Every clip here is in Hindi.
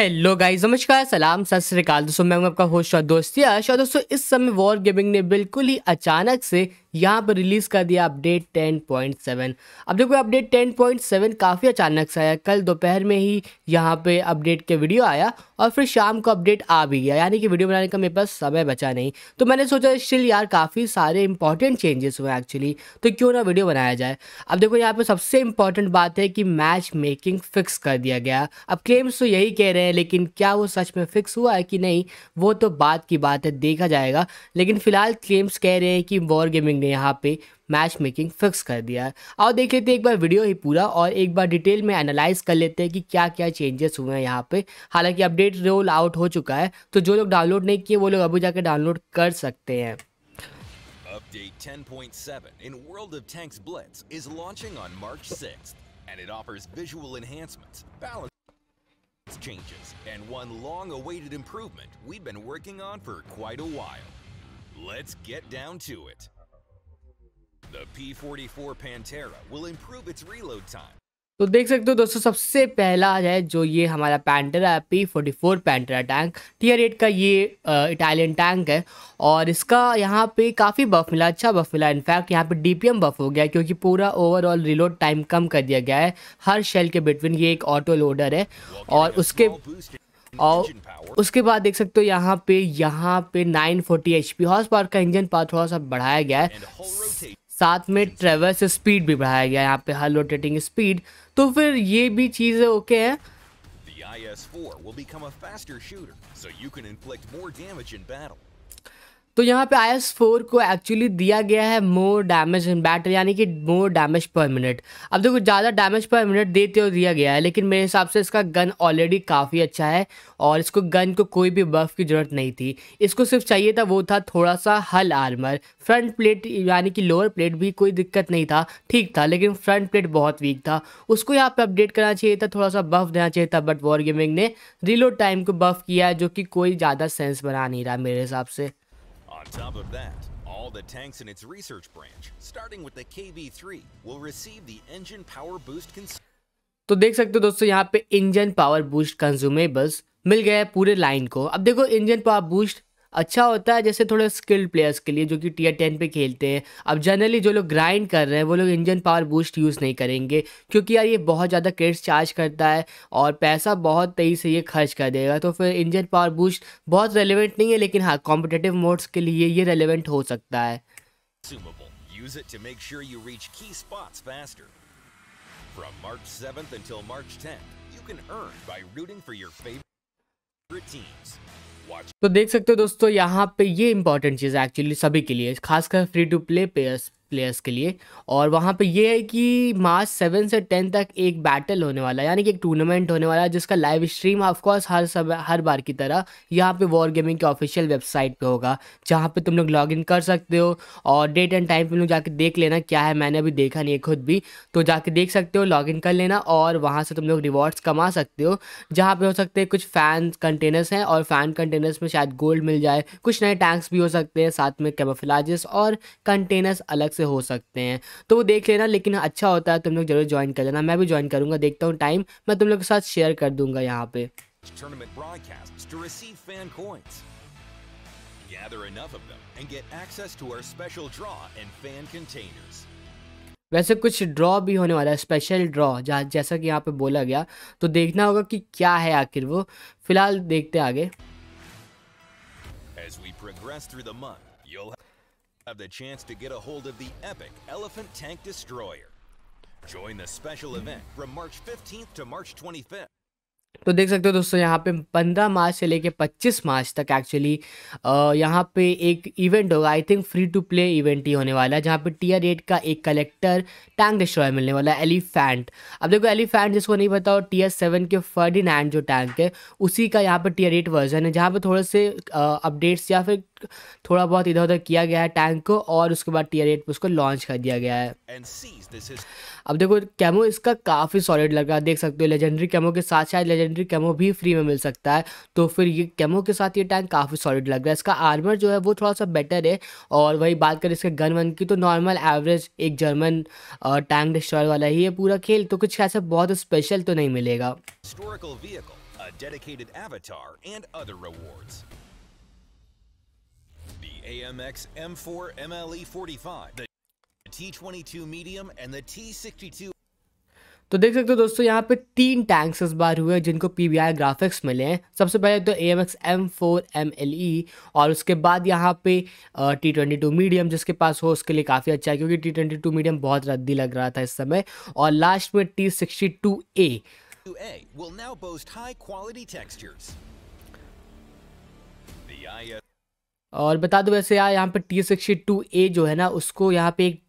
हेलो गाइस नमस्कार सलाम सत श्रीकाल दोस्तों मैं हूं आपका होस्ट और दोस्त यश और दोस्तों इस समय वॉर गेमिंग ने बिल्कुल ही अचानक से यहाँ पर रिलीज कर दिया अपडेट 10.7 अब देखो अपडेट 10.7 काफ़ी अचानक से आया कल दोपहर में ही यहाँ पे अपडेट के वीडियो आया और फिर शाम को अपडेट आ भी गया यानी कि वीडियो बनाने का मेरे पास समय बचा नहीं तो मैंने सोचा स्टिल यार काफ़ी सारे इंपॉर्टेंट चेंजेस हुए एक्चुअली तो क्यों ना वीडियो बनाया जाए अब देखो यहाँ पर सबसे इंपॉर्टेंट बात है कि मैच मेकिंग फिक्स कर दिया गया अब क्लेम्स तो यही कह रहे हैं लेकिन क्या वो सच में फिक्स हुआ है कि नहीं वो तो बात की बात है देखा जाएगा लेकिन फिलहाल क्लेम्स कह रहे हैं कि वॉर गेमिंग ने यहाँ पे मैच मेकिंग फिक्स कर दिया है और देख लेते हैं एक बार वीडियो ही पूरा और एक बार डिटेल में एनालाइज कर लेते हैं कि क्या क्या चेंजेस हुए हैं यहाँ पे हालांकि अपडेट रोल आउट हो चुका है तो जो लोग डाउनलोड नहीं किए वो लोग अभी जाकर डाउनलोड कर सकते हैं Update 10.7 in World of Tanks Blitz is launching on March 6th, and it offers visual enhancements, balance changes, and one long-awaited improvement we've been working on for quite a while. Let's get down to it. तो देख सकते हो दोस्तों सबसे पहला है जो ये हमारा पैंटरा है P forty four Pantera tank tier eight का ये इटालियन टैंक है और इसका यहाँ पे काफ़ी बफ मिला अच्छा बफ मिला इनफैक्ट यहाँ पे डीपीएम बफ हो गया क्योंकि पूरा ओवरऑल रिलोड टाइम कम कर दिया गया है हर शेल के बिटवीन ये एक ऑटो लोडर है और उसके और उसके बाद देख सकते हो यहाँ पे यहाँ पे एच पी हॉर्स पावर का इंजन पावर थोड़ा सा बढ़ाया गया है साथ में ट्रेवल्स स्पीड भी बढ़ाया गया यहाँ पे हर रोटेटिंग स्पीड तो फिर ये भी चीज़ें ओके हैं IS-4 will become a faster shooter, so you can inflict more damage in battle. तो यहाँ पे आई एस फोर को एक्चुअली दिया गया है मोर डैमेज इन बैटल यानी कि मोर डैमेज पर मिनट अब देखो ज़्यादा डैमेज पर मिनट देते हुए दिया गया है लेकिन मेरे हिसाब से इसका गन ऑलरेडी काफ़ी अच्छा है और इसको गन को कोई भी बफ की ज़रूरत नहीं थी इसको सिर्फ चाहिए था वो था थोड़ा सा हल आर्मर फ्रंट प्लेट यानी कि लोअर प्लेट भी कोई दिक्कत नहीं था ठीक था लेकिन फ्रंट प्लेट बहुत वीक था उसको यहाँ पर अपडेट करना चाहिए था थोड़ा सा बफ देना चाहिए था बट वॉर गेमिंग ने रिलोड टाइम को बफ किया जो कि कोई ज़्यादा सेंस बना नहीं रहा मेरे हिसाब से On top of that, all the tanks in its research branch, starting with the KV3, will receive the engine power boost तो देख सकते हो दोस्तों यहाँ पे इंजन पावर बूस्ट कंज्यूमेबल्स मिल गया है पूरे लाइन को अब देखो इंजन पावर बूस्ट अच्छा होता है जैसे थोड़े स्किल्ड प्लेयर्स के लिए जो कि टीयर टेन पे खेलते हैं अब जनरली जो लोग ग्राइंड कर रहे हैं वो लोग इंजन पावर बूस्ट यूज़ नहीं करेंगे क्योंकि यार ये बहुत ज़्यादा क्रेड्स चार्ज करता है और पैसा बहुत तेज़ी से ये खर्च कर देगा तो फिर इंजन पावर बूस्ट बहुत रेलिवेंट नहीं है लेकिन हाँ कॉम्पिटेटिव मोड्स के लिए ये रेलिवेंट हो सकता है Use it to make sure you reach key spots faster. From March 7th until March 10th, you can earn by rooting for your favorite teams. तो देख सकते हो दोस्तों यहाँ पे ये इंपॉर्टेंट चीज़ है एक्चुअली सभी के लिए खासकर free to play players players के लिए और वहाँ पे ये है कि मार्च सेवन से टेन तक एक बैटल होने वाला है यानी कि एक टूर्नामेंट होने वाला है जिसका लाइव स्ट्रीम ऑफकोर्स हर सब हर बार की तरह यहाँ पे वॉर गेमिंग के ऑफिशियल वेबसाइट पे होगा जहाँ पे तुम लोग लॉगिन कर सकते हो और डेट एंड टाइम पे लोग जाके देख लेना क्या है मैंने अभी देखा नहीं है खुद भी तो जाके देख सकते हो लॉगिन कर लेना और वहाँ से तुम लोग रिवॉर्ड्स कमा सकते हो जहाँ पर हो सकते हैं कुछ फ़ैन कंटेनर्स हैं और फ़ैन कंटेनर्स में शायद गोल्ड मिल जाए कुछ नए टैंक्स भी हो सकते हैं साथ में कैमोफिलाजेस और कंटेनर्स अलग से हो सकते हैं तो वो देख लेना लेकिन हाँ, अच्छा होता है तुम लोग जरूर ज्वाइन कर लेना मैं भी ज्वाइन करूंगा देखता हूँ टाइम मैं तुम लोग के साथ शेयर कर दूंगा यहाँ पेल वैसे कुछ ड्रॉ भी होने वाला है स्पेशल ड्रॉ जहाँ जैसा कि यहाँ पे बोला गया तो देखना होगा कि क्या है आखिर वो फिलहाल देखते आगे have the chance to get a hold of the epic Elephant Tank Destroyer. Join the special event from March 15th to March 25th. तो देख सकते हो दोस्तों यहाँ पे 15 मार्च से लेके 25 मार्च तक एक्चुअली यहाँ पे एक इवेंट होगा I think free to play event ही होने वाला है जहाँ पे टीयर एट का एक कलेक्टर टैंक डिस्ट्रॉय मिलने वाला है एलिफेंट अब देखो एलिफेंट जिसको नहीं पता हो टीयर सेवन के फर्डिन जो टैंक है उसी का यहाँ पर टीयर एट वर्जन है जहाँ पर थोड़े से अपडेट्स या फिर थोड़ा बहुत इधर उधर किया गया है टैंक को और उसके बाद टीयर एट पर उसको लॉन्च कर दिया गया है अब देखो कैमो इसका काफ़ी सॉलिड लग रहा है देख सकते हो लेजेंडरी कैमो के साथ शायद लेजेंडरी कैमो भी फ्री में मिल सकता है तो फिर ये कैमो के साथ ये टैंक काफ़ी सॉलिड लग रहा है इसका आर्मर जो है वो थोड़ा सा बेटर है और वही बात करें इसके गन वन की तो नॉर्मल एवरेज एक जर्मन टैंक डिस्ट्रॉयर वाला ही है पूरा खेल तो कुछ ऐसा बहुत स्पेशल तो नहीं मिलेगा dedicated avatar, and other rewards. AMX M4 MLE 45, the T22 medium and the T62 तो देख सकते हो दोस्तों यहाँ पे तीन टैंक्स इस बार हुए हैं जिनको पी ग्राफिक्स मिले हैं सबसे पहले तो A M X M four M L E और उसके बाद यहाँ पे टी ट्वेंटी टू मीडियम जिसके पास हो उसके लिए काफ़ी अच्छा है क्योंकि टी ट्वेंटी टू मीडियम बहुत रद्दी लग रहा था इस समय और लास्ट में टी सिक्सटी टू ए और बता दो वैसे यार यहाँ पे टी सिक्सटी टू ए जो है ना उसको यहाँ पे एक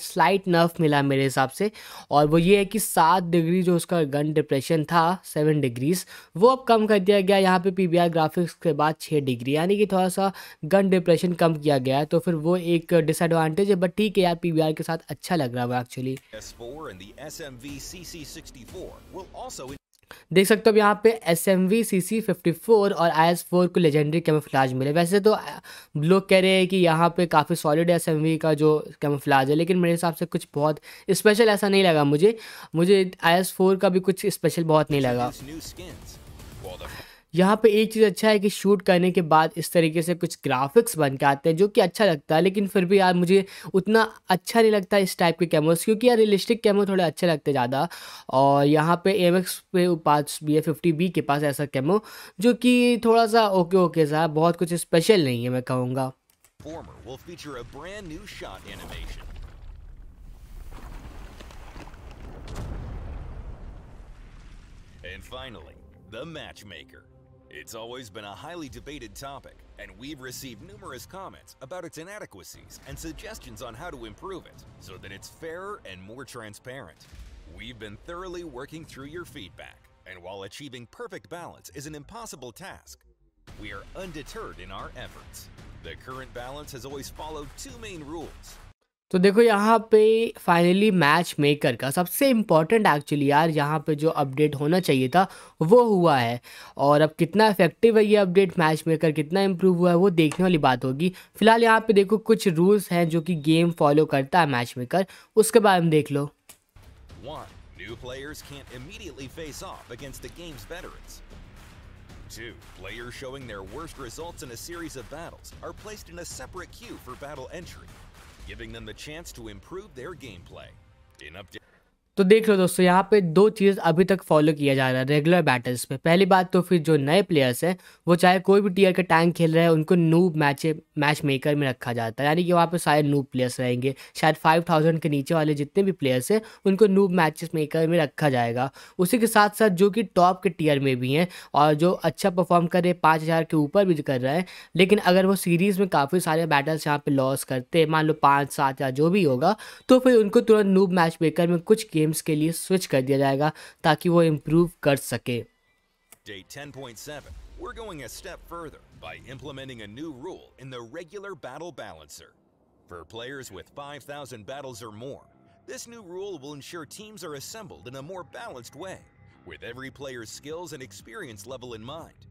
स्लाइट नर्फ मिला मेरे हिसाब से और वो ये है कि सात डिग्री जो उसका गन डिप्रेशन था सेवन डिग्रीज वो अब कम कर दिया गया यहाँ पे पी ग्राफिक्स के बाद छः डिग्री यानी कि थोड़ा सा गन डिप्रेशन कम किया गया है तो फिर वो एक डिसएडवांटेज है बट ठीक है यार पी के साथ अच्छा लग रहा है एक्चुअली देख सकते हो अब यहाँ पे S M V C C fifty four और आई एस फोर को लेजेंडरी कैमोफ्लाज मिले वैसे तो लोग कह रहे हैं कि यहाँ पे काफ़ी सॉलिड एस एम वी का जो कैमोफ्लाज है लेकिन मेरे हिसाब से कुछ बहुत स्पेशल ऐसा नहीं लगा मुझे मुझे आई एस फोर का भी कुछ स्पेशल बहुत नहीं लगा यहाँ पे एक चीज़ अच्छा है कि शूट करने के बाद इस तरीके से कुछ ग्राफिक्स बन के आते हैं जो कि अच्छा लगता है लेकिन फिर भी यार मुझे उतना अच्छा नहीं लगता इस टाइप के कैमरास क्योंकि यार रियलिस्टिक कैमरे थोड़े अच्छे लगते हैं ज़्यादा और यहाँ पे एम एक्स पे पाँच बी एफ फिफ्टी बी के पास ऐसा कैमो जो कि थोड़ा सा ओके ओके सा बहुत कुछ स्पेशल नहीं है मैं कहूँगा And finally, the matchmaker. It's always been a highly debated topic, and we've received numerous comments about its inadequacies and suggestions on how to improve it so that it's fairer and more transparent. We've been thoroughly working through your feedback, and while achieving perfect balance is an impossible task, we are undeterred in our efforts. The current balance has always followed two main rules. तो देखो यहाँ पे फाइनली मैच मेकर का सबसे इम्पॉर्टेंट एक्चुअली यार यहाँ पे जो अपडेट होना चाहिए था वो हुआ है और अब कितना इफेक्टिव है ये अपडेट मैच मेकर कितना इम्प्रूव हुआ है वो देखने वाली बात होगी फिलहाल यहाँ पे देखो कुछ रूल्स हैं जो कि गेम फॉलो करता है मैच मेकर उसके बारे में देख लो One, new players can't immediately face off against the game's veterans. Two, players showing their worst results in a series of battles are placed in a separate queue for battle entry. giving them the chance to improve their gameplay. In update तो देख लो दोस्तों यहाँ पे दो चीज़ अभी तक फॉलो किया जा रहा है रेगुलर बैटल्स पे पहली बात तो फिर जो नए प्लेयर्स हैं वो चाहे कोई भी टीयर का टैंक खेल रहे हैं उनको नूब मैचे मैच मेकर में रखा जाता है यानी कि वहाँ पे सारे नूब प्लेयर्स रहेंगे शायद फाइव थाउजेंड के नीचे वाले जितने भी प्लेयर्स हैं उनको नूब मैच मेकर में रखा जाएगा उसी के साथ साथ जो कि टॉप के टीयर में भी हैं और जो अच्छा परफॉर्म कर रहे हैं पाँच हज़ार के ऊपर भी कर रहे हैं लेकिन अगर वो सीरीज़ में काफ़ी सारे बैटल्स यहाँ पर लॉस करते हैं मान लो पाँच सात या जो भी होगा तो फिर उनको तुरंत नूब मैच मेकर में कुछ गेम्स के लिए स्विच कर दिया जाएगा ताकि वो इम्प्रूव कर सके We're going a step further by implementing a new rule in the regular battle balancer. For players with 5,000 battles or more, this new rule will ensure teams are assembled in a more balanced way, with every player's skills and experience level in mind.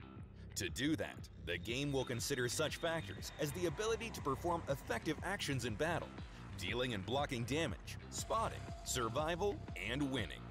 To do that, the game will consider such factors as the ability to perform effective actions in battle, dealing and blocking damage, spotting, survival, and winning.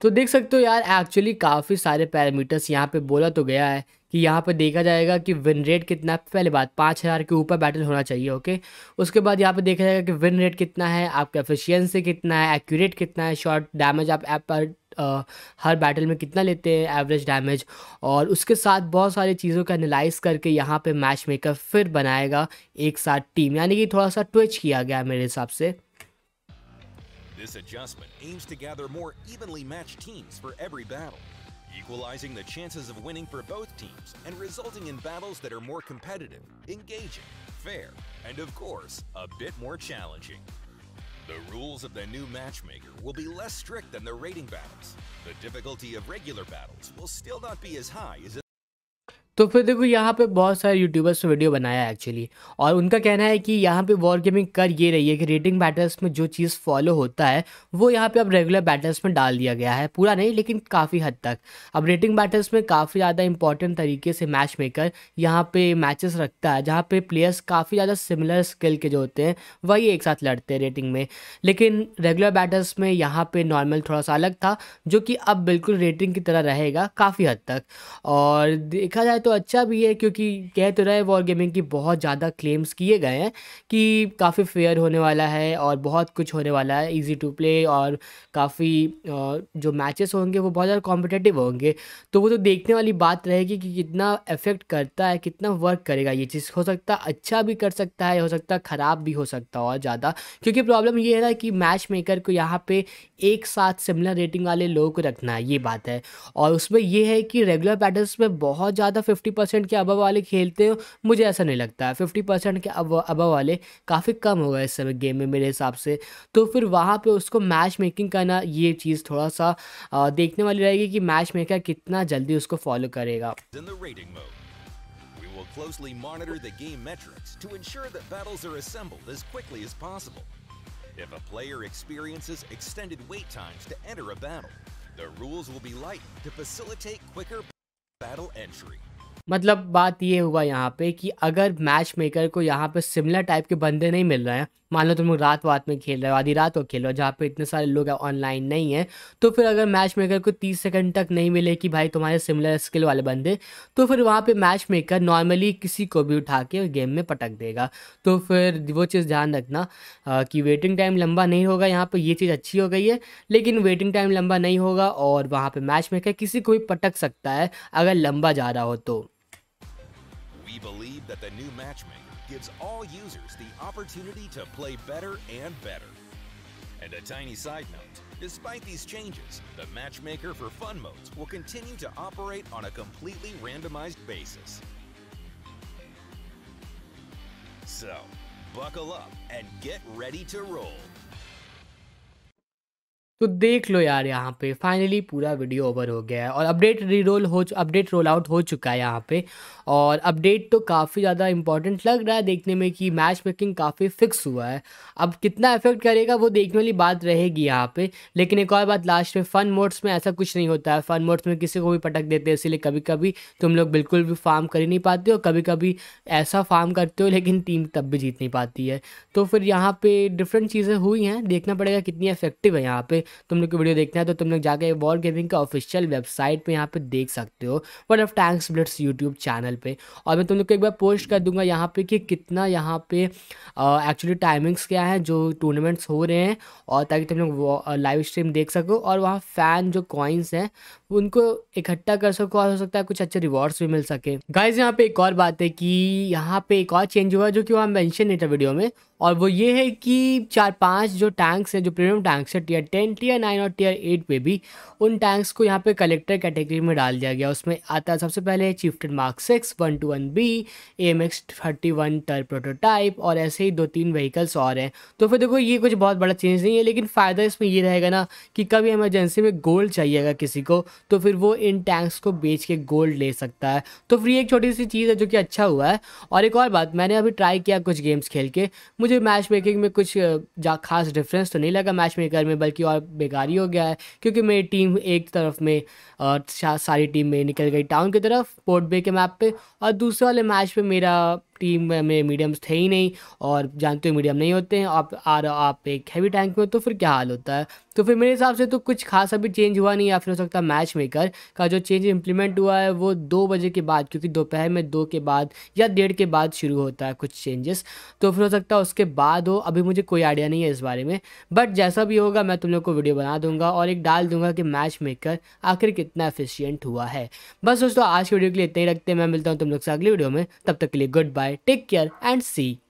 तो देख सकते हो यार एक्चुअली काफ़ी सारे पैरामीटर्स यहाँ पे बोला तो गया है कि यहाँ पे देखा जाएगा कि विन रेट कितना है बात पाँच हज़ार के ऊपर बैटल होना चाहिए ओके उसके बाद यहाँ पे देखा जाएगा कि विन रेट कितना है आपका एफिशिएंसी कितना है एक्यूरेट कितना है शॉर्ट डैमेज आप ऐप पर हर बैटल में कितना लेते हैं एवरेज डैमेज और उसके साथ बहुत सारी चीज़ों का एनालाइज करके यहाँ पर मैच मेकर फिर बनाएगा एक साथ टीम यानी कि थोड़ा सा ट्विच किया गया मेरे हिसाब से This adjustment aims to gather more evenly matched teams for every battle, equalizing the chances of winning for both teams and resulting in battles that are more competitive, engaging, fair, and of course, a bit more challenging. The rules of the new matchmaker will be less strict than the rating battles. The difficulty of regular battles will still not be as high as तो फिर देखो यहाँ पे बहुत सारे यूट्यूबर्स ने वीडियो बनाया है एक्चुअली और उनका कहना है कि यहाँ पे वॉर गेमिंग कर ये रही है कि रेटिंग बैटल्स में जो चीज़ फॉलो होता है वो यहाँ पे अब रेगुलर बैटल्स में डाल दिया गया है पूरा नहीं लेकिन काफ़ी हद तक अब रेटिंग बैटल्स में काफ़ी ज़्यादा इंपॉर्टेंट तरीके से मैच मेकर यहाँ पर मैचेस रखता है जहाँ पर प्लेयर्स काफ़ी ज़्यादा सिमिलर स्किल के जो होते हैं वही एक साथ लड़ते हैं रेटिंग में लेकिन रेगुलर बैटल्स में यहाँ पर नॉर्मल थोड़ा सा अलग था जो कि अब बिल्कुल रेटिंग की तरह रहेगा काफ़ी हद तक और देखा जाए तो तो अच्छा भी है क्योंकि कह तो रहे वॉर गेमिंग की बहुत ज़्यादा क्लेम्स किए गए हैं कि काफ़ी फेयर होने वाला है और बहुत कुछ होने वाला है ईजी टू प्ले और काफ़ी जो मैचेस होंगे वो बहुत ज़्यादा कॉम्पिटेटिव होंगे तो वो तो देखने वाली बात रहेगी कि कितना इफेक्ट करता है कितना वर्क करेगा ये चीज़ हो सकता अच्छा भी कर सकता है हो सकता है ख़राब भी हो सकता है और ज़्यादा क्योंकि प्रॉब्लम ये है ना कि मैच मेकर को यहाँ पे एक साथ सिमिलर रेटिंग वाले लोगों को रखना है ये बात है और उसमें यह है कि रेगुलर बैटल्स में बहुत ज़्यादा फिफ्टी परसेंट के अबव वाले खेलते हो मुझे ऐसा नहीं लगता है फिफ्टी परसेंट के अब अबव वाले काफ़ी कम होगा इस समय गेम में मेरे हिसाब से तो फिर वहाँ पर उसको मैच मेकिंग करना ये चीज़ थोड़ा सा देखने वाली रहेगी कि मैच मेकर कितना जल्दी उसको फॉलो करेगा will closely monitor the game metrics to ensure that battles are assembled as quickly as possible. If a player experiences extended wait times to enter a battle, the rules will be lightened to facilitate quicker battle entry. मतलब बात ये हुआ यहाँ पे कि अगर मैच मेकर को यहाँ पे सिमिलर टाइप के बंदे नहीं मिल रहे हैं मान लो तुम रात वात में खेल रहे हो आधी रात को खेल रहे हो जहाँ पे इतने सारे लोग ऑनलाइन नहीं है तो फिर अगर मैच मेकर को तीस सेकंड तक नहीं मिले कि भाई तुम्हारे सिमिलर स्किल वाले बंदे तो फिर वहाँ पे मैच मेकर नॉर्मली किसी को भी उठा के गेम में पटक देगा तो फिर वो चीज़ ध्यान रखना कि वेटिंग टाइम लंबा नहीं होगा यहाँ पर ये चीज़ अच्छी हो गई है लेकिन वेटिंग टाइम लंबा नहीं होगा और वहाँ पर मैच मेकर किसी को भी पटक सकता है अगर लंबा जा रहा हो तो We believe that the new matchmaker gives all users the opportunity to play better and better. And a tiny side note, despite these changes, the matchmaker for fun modes will continue to operate on a completely randomized basis. So, buckle up and get ready to roll. तो देख लो यार यहाँ पे फाइनली पूरा वीडियो ओवर हो गया है और अपडेट री रोल हो अपडेट रोल आउट हो चुका है यहाँ पे और अपडेट तो काफ़ी ज़्यादा इंपॉर्टेंट लग रहा है देखने में कि मैच मेकिंग काफ़ी फिक्स हुआ है अब कितना इफेक्ट करेगा वो देखने वाली बात रहेगी यहाँ पे लेकिन एक और बात लास्ट में फ़न मोड्स में ऐसा कुछ नहीं होता है फ़न मोड्स में किसी को भी पटक देते हैं इसीलिए कभी कभी तुम लोग बिल्कुल भी फार्म कर ही नहीं पाते हो कभी कभी ऐसा फार्म करते हो लेकिन टीम तब भी जीत नहीं पाती है तो फिर यहाँ पर डिफरेंट चीज़ें हुई हैं देखना पड़ेगा कितनी इफेक्टिव है यहाँ पर तुम लोग को वीडियो देखना है तो तुम लोग जाकर वॉल गेमिंग का ऑफिशियल वेबसाइट पर यहाँ पर देख सकते हो one of tanks Blitz YouTube channel पर और मैं तुम लोग को एक बार पोस्ट कर दूंगा यहाँ पर कि कितना यहाँ पे एक्चुअली टाइमिंग्स क्या है जो टूर्नामेंट्स हो रहे हैं और ताकि तुम लोग लाइव स्ट्रीम देख सको और वहाँ फ़ैन जो कॉइन्स हैं उनको इकट्ठा कर सको और हो सकता है कुछ अच्छे रिवॉर्ड्स भी मिल सके गाइज यहाँ पे एक और बात है कि यहाँ पे एक और चेंज हुआ जो कि वहाँ मैंशन नहीं था वीडियो में और वो ये है कि चार पांच जो टैंक्स हैं जो प्रीमियम टैंक्स है टीयर टेन टीयर नाइन और टीयर एट पे भी उन टैंक्स को यहाँ पे कलेक्टर कैटेगरी में डाल दिया गया उसमें आता है सबसे पहले Chieftain mark six one two one B M X thirty one टर प्रोटोटाइप और ऐसे ही दो तीन व्हीकल्स और हैं तो फिर देखो ये कुछ बहुत बड़ा चेंज नहीं है लेकिन फ़ायदा इसमें ये रहेगा ना कि कभी इमरजेंसी में गोल्ड चाहिएगा किसी को तो फिर वो इन टैंक्स को बेच के गोल्ड ले सकता है तो फिर एक छोटी सी चीज़ है जो कि अच्छा हुआ है और एक और बात मैंने अभी ट्राई किया कुछ गेम्स खेल के मुझे मैच मेकिंग में कुछ खास डिफरेंस तो नहीं लगा मैच मेकर में बल्कि और बेकार ही हो गया है क्योंकि मेरी टीम एक तरफ में सारी टीम में निकल गई टाउन की तरफ पोर्ट बे के मैप पर और दूसरे वाले मैच पर मेरा टीम में मीडियम्स थे ही नहीं और जानते हो मीडियम नहीं होते हैं आप आ आप एक हैवी टैंक में हो तो फिर क्या हाल होता है तो फिर मेरे हिसाब से तो कुछ खास अभी चेंज हुआ नहीं या फिर हो सकता है मैच मेकर का जो चेंज इम्प्लीमेंट हुआ है वो दो बजे के बाद क्योंकि दोपहर में दो के बाद या डेढ़ के बाद शुरू होता है कुछ चेंजेस तो फिर हो सकता है उसके बाद हो अभी मुझे कोई आइडिया नहीं है इस बारे में बट जैसा भी होगा मैं तुम लोग को वीडियो बना दूंगा और एक डाल दूंगा कि मैच मेकर आखिर कितना एफिशियंट हुआ है बस दोस्तों आज की वीडियो के लिए इतना ही रखते हैं मैं मिलता हूँ तुम लोग से अगली वीडियो में तब तक के लिए goodbye take care and see